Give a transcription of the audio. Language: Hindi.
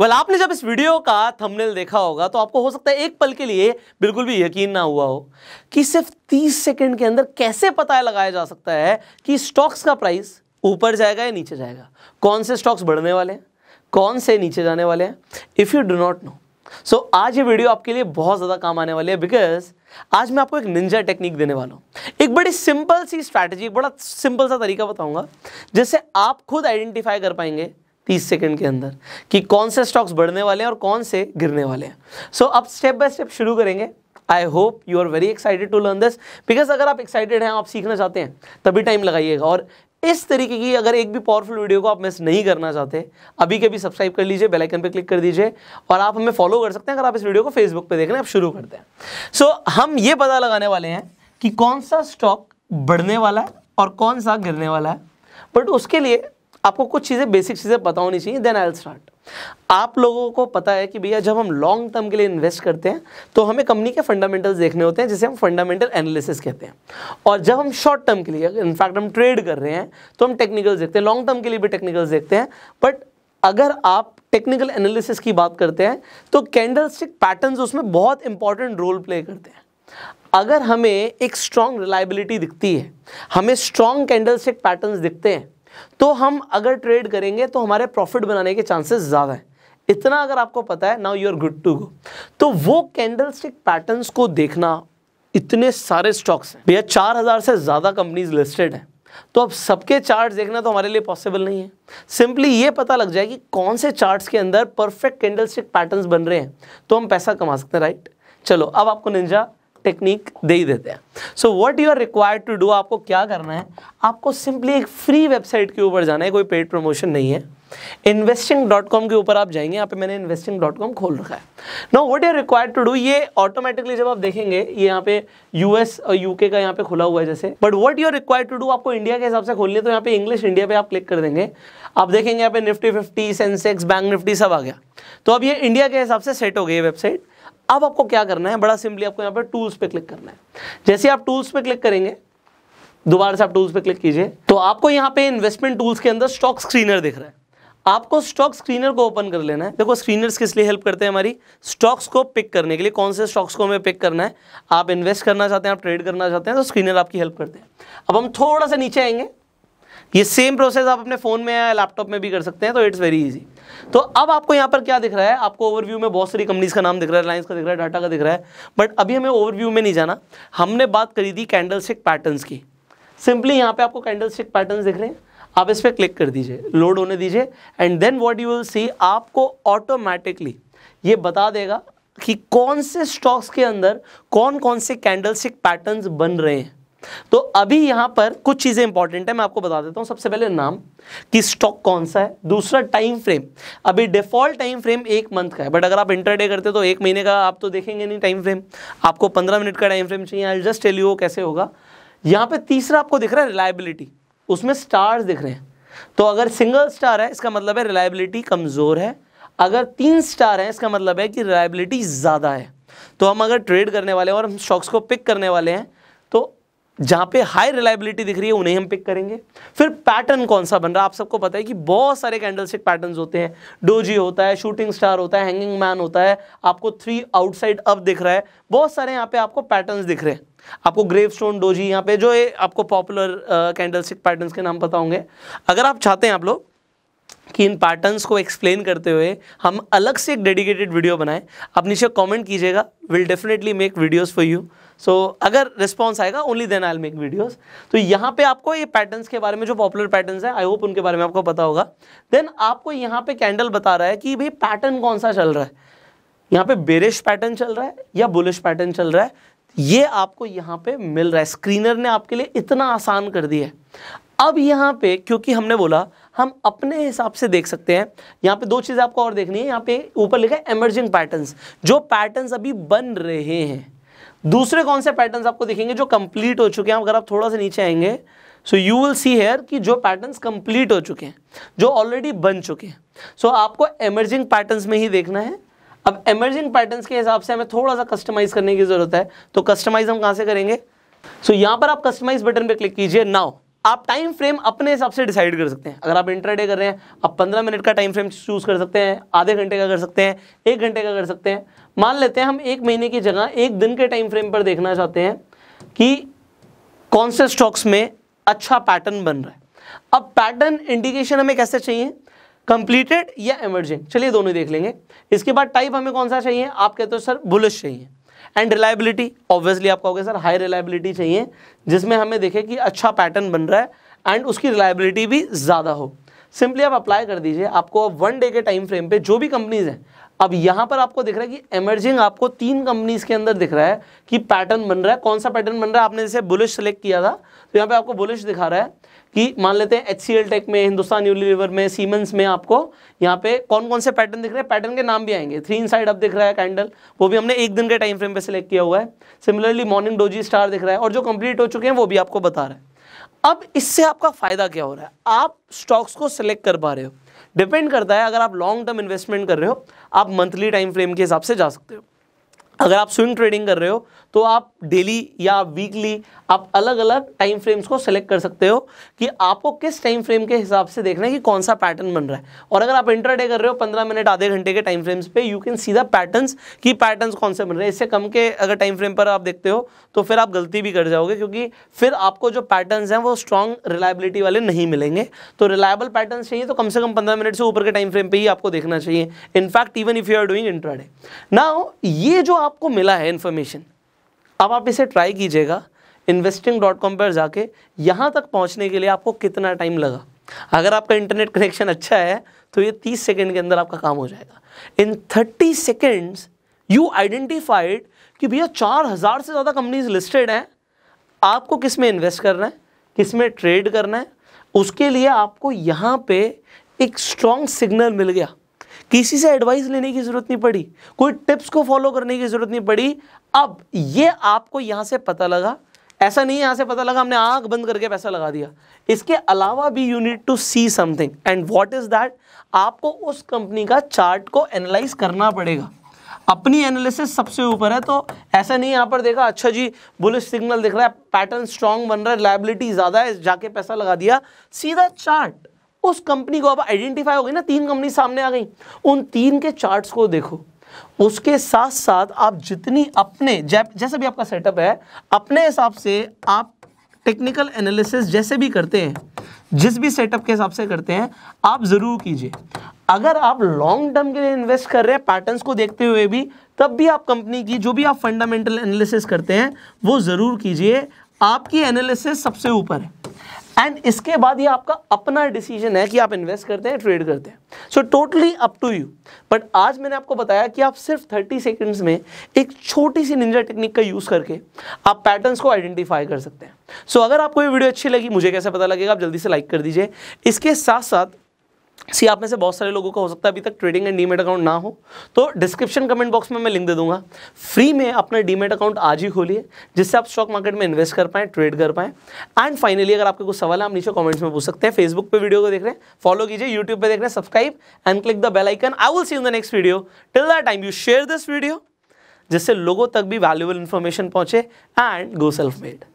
वेल well, आपने जब इस वीडियो का थंबनेल देखा होगा तो आपको हो सकता है एक पल के लिए बिल्कुल भी यकीन ना हुआ हो कि सिर्फ 30 सेकंड के अंदर कैसे पता लगाया जा सकता है कि स्टॉक्स का प्राइस ऊपर जाएगा या नीचे जाएगा कौन से स्टॉक्स बढ़ने वाले हैं कौन से नीचे जाने वाले हैं if you do not know so आज ये वीडियो आपके लिए बहुत ज़्यादा काम आने वाली है बिकॉज आज मैं आपको एक निंजा टेक्निक देने वाला हूँ एक बड़ी सिंपल सी स्ट्रैटेजी बड़ा सिंपल सा तरीका बताऊँगा जिससे आप खुद आइडेंटिफाई कर पाएंगे तीस सेकंड के अंदर कि कौन से स्टॉक्स बढ़ने वाले हैं और कौन से गिरने वाले हैं सो so, अब स्टेप बाय स्टेप शुरू करेंगे I hope you are very excited to learn this because अगर आप एक्साइटेड हैं आप सीखना चाहते हैं तभी टाइम लगाइएगा और इस तरीके की अगर एक भी पावरफुल वीडियो को आप मिस नहीं करना चाहते अभी के भी सब्सक्राइब कर लीजिए बेल आइकन पर क्लिक कर दीजिए और आप हमें फॉलो कर सकते हैं अगर आप इस वीडियो को फेसबुक पर देख रहे हैं आप शुरू करते हैं सो so, हम ये पता लगाने वाले हैं कि कौन सा स्टॉक बढ़ने वाला है और कौन सा गिरने वाला है बट उसके लिए आपको कुछ चीज़ें बेसिक चीज़ें पता होनी चाहिए देन आई एल स्टार्ट आप लोगों को पता है कि भैया जब हम लॉन्ग टर्म के लिए इन्वेस्ट करते हैं तो हमें कंपनी के फंडामेंटल्स देखने होते हैं जिसे हम फंडामेंटल एनालिसिस कहते हैं और जब हम शॉर्ट टर्म के लिए इनफैक्ट हम ट्रेड कर रहे हैं तो हम टेक्निकल्स देखते हैं लॉन्ग टर्म के लिए भी टेक्निकल्स देखते हैं बट अगर आप टेक्निकल एनालिसिस की बात करते हैं तो कैंडल स्टिक पैटर्न उसमें बहुत इंपॉर्टेंट रोल प्ले करते हैं अगर हमें एक स्ट्रॉन्ग रिलायबिलिटी दिखती है हमें स्ट्रॉन्ग कैंडल स्टिक पैटर्न दिखते हैं तो हम अगर ट्रेड करेंगे तो हमारे प्रॉफिट बनाने के चांसेस ज़्यादा है इतना अगर आपको पता है now you are good to go तो वो कैंडल स्टिक पैटर्न्स को देखना इतने सारे स्टॉक्स हैं भैया चार हज़ार से ज़्यादा कंपनीज लिस्टेड हैं तो अब सबके चार्ट देखना तो हमारे लिए पॉसिबल नहीं है सिंपली ये पता लग जाए कि कौन से चार्ट्स के अंदर परफेक्ट कैंडल स्टिक पैटर्न बन रहे हैं तो हम पैसा कमा सकते हैं राइट चलो अब आपको निंजा टेक्निक दे ही देते हैं so what you are required to do आपको क्या करना है आपको सिंपली एक फ्री वेबसाइट के ऊपर जाना है कोई पेड प्रमोशन नहीं है इन्वेस्टिंग डॉट कॉम के ऊपर आप जाएंगे यहाँ पे मैंने इन्वेस्टिंग डॉट कॉम खोल रखा है no what are required to do ये ऑटोमेटिकली जब आप देखेंगे ये यहाँ पे यूएस और यूके का यहाँ पे खुला हुआ है जैसे but what you are required to do आपको इंडिया के हिसाब से खोलनी तो यहाँ पे इंग्लिश इंडिया पे आप क्लिक कर देंगे आप देखेंगे यहाँ पे Nifty fifty Sensex bank Nifty सब आ गया तो अब ये इंडिया के हिसाब से सेट हो गई वेबसाइट अब आपको क्या करना है बड़ा सिंपली आपको यहां पर टूल्स पे क्लिक करना है जैसे आप टूल्स पे क्लिक करेंगे दोबारा से आप टूल्स पे क्लिक कीजिए तो आपको यहां पे इन्वेस्टमेंट टूल्स के अंदर स्टॉक स्क्रीनर दिख रहा है आपको स्टॉक स्क्रीनर को ओपन कर लेना है देखो स्क्रीनर्स किस लिए हेल्प करते हैं हमारी स्टॉक्स को पिक करने के लिए कौन से स्टॉक्स को हमें पिक करना है आप इन्वेस्ट करना चाहते हैं आप ट्रेड करना चाहते हैं तो स्क्रीनर आपकी हेल्प करते हैं अब हम थोड़ा सा नीचे आएंगे ये सेम प्रोसेस आप अपने फ़ोन में या लैपटॉप में भी कर सकते हैं तो इट्स वेरी इजी तो अब आपको यहाँ पर क्या दिख रहा है आपको ओवरव्यू में बहुत सारी कंपनीज़ का नाम दिख रहा है रिलायंस का दिख रहा है डाटा का दिख रहा है बट अभी हमें ओवरव्यू में नहीं जाना हमने बात करी थी कैंडल स्टिक की सिंपली यहाँ पे आपको कैंडल स्टिक पैटर्न दिख रहे हैं आप इस पर क्लिक कर दीजिए लोड होने दीजिए and then what you will see आपको ऑटोमेटिकली ये बता देगा कि कौन से स्टॉक्स के अंदर कौन कौन से कैंडल स्टिक पैटर्न्स बन रहे हैं तो अभी यहां पर कुछ चीजें इंपॉर्टेंट है मैं आपको बता देता हूं सबसे पहले नाम कि स्टॉक कौन सा है दूसरा टाइम फ्रेम अभी डिफॉल्ट टाइम फ्रेम एक मंथ का है बट अगर आप इंटरडे करते हो तो एक महीने का आप तो देखेंगे नहीं टाइम फ्रेम आपको पंद्रह मिनट का टाइम फ्रेम चाहिए आई जस्ट टेल यू कैसे होगा यहां पर तीसरा आपको दिख रहा है रिलायबिलिटी उसमें स्टार्स दिख रहे हैं तो अगर सिंगल स्टार है इसका मतलब है रिलायबिलिटी कमज़ोर है अगर तीन स्टार है इसका मतलब है कि रिलायबिलिटी ज़्यादा है तो हम अगर ट्रेड करने वाले हैं और हम स्टॉक्स को पिक करने वाले हैं जहां पे हाई रिलायबिलिटी दिख रही है उन्हें हम पिक करेंगे फिर पैटर्न कौन सा बन रहा है आप सबको पता है कि बहुत सारे कैंडल स्टिक पैटर्न होते हैं डोजी होता है शूटिंग स्टार होता है हैंगिंग मैन होता है आपको थ्री आउटसाइड अप दिख रहा है बहुत सारे यहाँ पे आपको पैटर्न दिख रहे हैं आपको ग्रेव स्टोन डोजी यहाँ पे जो ये आपको पॉपुलर कैंडल स्टिक पैटर्न के नाम पता होंगे अगर आप चाहते हैं आप लोग कि इन पैटर्न्स को एक्सप्लेन करते हुए हम अलग से एक डेडिकेटेड वीडियो बनाएं आप नीचे कमेंट कीजिएगा will definitely make videos for you so अगर रिस्पॉन्स आएगा only then I make videos तो यहाँ पे आपको ये पैटर्न्स के बारे में जो पॉपुलर पैटर्न्स हैं आई होप उनके बारे में आपको पता होगा देन आपको यहाँ पे कैंडल बता रहा है कि भाई पैटर्न कौन सा चल रहा है यहाँ पे बेरिश पैटर्न चल रहा है या बुलिश पैटर्न चल रहा है ये आपको यहाँ पे मिल रहा है स्क्रीनर ने आपके लिए इतना आसान कर दिया है अब यहाँ पे क्योंकि हमने बोला हम अपने हिसाब से देख सकते हैं यहाँ पे दो चीज़ें आपको और देखनी है यहाँ पे ऊपर लिखा है एमर्जिंग पैटर्न्स जो पैटर्न्स अभी बन रहे हैं दूसरे कौन से पैटर्न्स आपको देखेंगे जो कंप्लीट हो चुके हैं अगर आप थोड़ा सा नीचे आएंगे so you will see here कि जो पैटर्न्स कंप्लीट हो चुके हैं जो ऑलरेडी बन चुके हैं सो so, आपको एमर्जिंग पैटर्न्स में ही देखना है अब एमर्जिंग पैटर्न्स के हिसाब से हमें थोड़ा सा कस्टमाइज करने की ज़रूरत है तो कस्टमाइज हम कहाँ से करेंगे सो so, यहाँ पर आप कस्टमाइज बटन पर क्लिक कीजिए नाउ आप टाइम फ्रेम अपने हिसाब से डिसाइड कर सकते हैं अगर आप इंटरडे कर रहे हैं आप पंद्रह मिनट का टाइम फ्रेम चूज़ कर सकते हैं आधे घंटे का कर सकते हैं एक घंटे का कर सकते हैं मान लेते हैं हम एक महीने की जगह एक दिन के टाइम फ्रेम पर देखना चाहते हैं कि कौन से स्टॉक्स में अच्छा पैटर्न बन रहा है अब पैटर्न इंडिकेशन हमें कैसे चाहिए कंप्लीटेड या इमर्जेंट चलिए दोनों देख लेंगे इसके बाद टाइप हमें कौन सा चाहिए आप कहते हो सर बुलिश चाहिए एंड रिलायबिलिटी ऑब्वियसली आप कहोगे सर हाई रिलायबिलिटी चाहिए जिसमें हमें देखें कि अच्छा पैटर्न बन रहा है एंड उसकी रिलायबिलिटी भी ज़्यादा हो सिंपली आप अप्लाई कर दीजिए आपको अब वन डे के टाइम फ्रेम पे जो भी कंपनीज हैं अब यहाँ पर आपको दिख रहा है कि एमर्जिंग आपको तीन कंपनीज के अंदर दिख रहा है कि पैटर्न बन रहा है कौन सा पैटर्न बन रहा है आपने जैसे बुलिश सेलेक्ट किया था तो यहाँ पे आपको बुलिश दिखा रहा है कि मान लेते हैं एच सी एल टेक में हिंदुस्तान यूनिलीवर में सीमेंस में आपको यहाँ पे कौन कौन से पैटर्न दिख रहे हैं पैटर्न के नाम भी आएंगे थ्री इन साइड अब दिख रहा है कैंडल वो भी हमने एक दिन के टाइम फ्रेम पे सिलेक्ट किया हुआ है सिमिलरली मॉर्निंग डोजी स्टार दिख रहा है और जो कंप्लीट हो चुके हैं वो भी आपको बता रहा है अब इससे आपका फ़ायदा क्या हो रहा है आप स्टॉक्स को सिलेक्ट कर पा रहे हो डिपेंड करता है अगर आप लॉन्ग टर्म इन्वेस्टमेंट कर रहे हो आप मंथली टाइम फ्रेम के हिसाब से जा सकते हो अगर आप स्विंग ट्रेडिंग कर रहे हो तो आप डेली या वीकली आप अलग अलग टाइम फ्रेम्स को सेलेक्ट कर सकते हो कि आपको किस टाइम फ्रेम के हिसाब से देखना है कि कौन सा पैटर्न बन रहा है और अगर आप इंटरडे कर रहे हो पंद्रह मिनट आधे घंटे के टाइम फ्रेम्स पे you can see the patterns कि पैटर्न्स कौन से बन रहे हैं इससे कम के अगर टाइम फ्रेम पर आप देखते हो तो फिर आप गलती भी कर जाओगे क्योंकि फिर आपको जो पैटर्न हैं वो स्ट्रॉन्ग रिलायबिलिटी वाले नहीं मिलेंगे तो रिलायबल पैटर्न चाहिए तो कम से कम पंद्रह मिनट से ऊपर के टाइम फ्रेम पर ही आपको देखना चाहिए in fact even if you are doing intraday ना ये जो आप आपको मिला है इन्फॉर्मेशन अब आप इसे ट्राई कीजिएगा इन्वेस्टिंग डॉट कॉम पर जाके यहाँ तक पहुँचने के लिए आपको कितना टाइम लगा अगर आपका इंटरनेट कनेक्शन अच्छा है तो ये 30 सेकेंड के अंदर आपका काम हो जाएगा इन 30 सेकेंड्स यू आइडेंटिफाइड कि भैया चार हजार से ज़्यादा कंपनीज लिस्टेड हैं आपको किस में इन्वेस्ट करना है किस में ट्रेड करना है उसके लिए आपको यहाँ पे एक स्ट्रॉन्ग सिग्नल मिल गया किसी से एडवाइस लेने की ज़रूरत नहीं पड़ी कोई टिप्स को फॉलो करने की ज़रूरत नहीं पड़ी अब ये आपको यहाँ से पता लगा ऐसा नहीं यहां यहाँ से पता लगा हमने आंख बंद करके पैसा लगा दिया इसके अलावा भी you need to see something and what is that आपको उस कंपनी का चार्ट को एनालाइज करना पड़ेगा अपनी एनालिसिस सबसे ऊपर है तो ऐसा नहीं यहाँ पर देखा अच्छा जी बुलिश सिग्नल दिख रहा है पैटर्न स्ट्रांग बन रहा है लाइबिलिटी ज़्यादा है जाके पैसा लगा दिया सीधा चार्ट उस कंपनी को अब आइडेंटिफाई हो गई ना तीन कंपनी सामने आ गई उन तीन के चार्ट्स को देखो उसके साथ साथ आप जितनी अपने जैसे भी आपका सेटअप है अपने हिसाब से आप टेक्निकल एनालिसिस जैसे भी करते हैं जिस भी सेटअप के हिसाब से करते हैं आप ज़रूर कीजिए अगर आप लॉन्ग टर्म के लिए इन्वेस्ट कर रहे हैं पैटर्न्स को देखते हुए भी तब भी आप कंपनी की जो भी आप फंडामेंटल एनालिसिस करते हैं वो ज़रूर कीजिए आपकी एनालिसिस सबसे ऊपर है एंड इसके बाद ये आपका अपना डिसीजन है कि आप इन्वेस्ट करते हैं ट्रेड करते हैं so totally up to you but आज मैंने आपको बताया कि आप सिर्फ 30 सेकंड्स में एक छोटी सी निंजा टेक्निक का यूज़ करके आप पैटर्न्स को आइडेंटिफाई कर सकते हैं सो so, अगर आपको ये वीडियो अच्छी लगी मुझे कैसे पता लगेगा आप जल्दी से लाइक कर दीजिए इसके साथ साथ सी आप में से बहुत सारे लोगों का हो सकता है अभी तक ट्रेडिंग एंड डीमेट अकाउंट ना हो तो डिस्क्रिप्शन कमेंट बॉक्स में मैं लिंक दे दूंगा फ्री में अपना डीमेट अकाउंट आज ही खोलिए जिससे आप स्टॉक मार्केट में इन्वेस्ट कर पाएं ट्रेड कर पाएं एंड फाइनली अगर आपके कुछ सवाल है आप नीचे कॉमेंट्स में पूछ सकते हैं फेसबुक पर वीडियो को देख रहे हैं फॉलो कीजिए यूट्यूब पर देख रहे हैं subscribe and click the bell icon I will see in the next video till the time you share this video जिससे लोगों तक भी वैल्यूबल इन्फॉर्मेशन पहुंचे एंड गो सेल्फ मेड